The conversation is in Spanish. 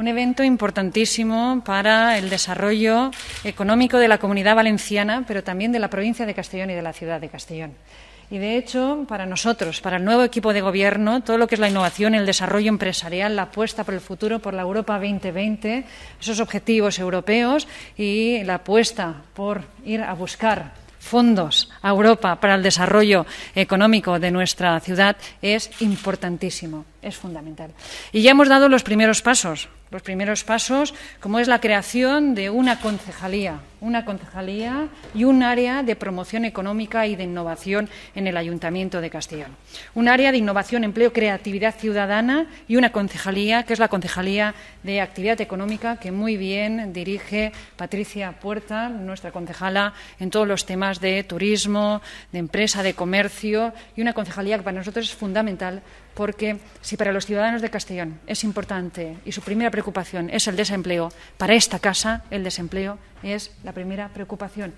un evento importantísimo para el desarrollo económico de la comunidad valenciana, pero también de la provincia de Castellón y de la ciudad de Castellón. Y, de hecho, para nosotros, para el nuevo equipo de gobierno, todo lo que es la innovación, el desarrollo empresarial, la apuesta por el futuro, por la Europa 2020, esos objetivos europeos y la apuesta por ir a buscar fondos a Europa para el desarrollo económico de nuestra ciudad es importantísimo, es fundamental. Y ya hemos dado los primeros pasos los primeros pasos, como es la creación de una concejalía, una concejalía y un área de promoción económica y de innovación en el Ayuntamiento de Castellón. Un área de innovación, empleo, creatividad ciudadana y una concejalía, que es la Concejalía de Actividad Económica, que muy bien dirige Patricia Puerta, nuestra concejala, en todos los temas de turismo, de empresa, de comercio, y una concejalía que para nosotros es fundamental porque si para los ciudadanos de Castellón es importante y su primera preocupación es el desempleo, para esta casa el desempleo es la primera preocupación.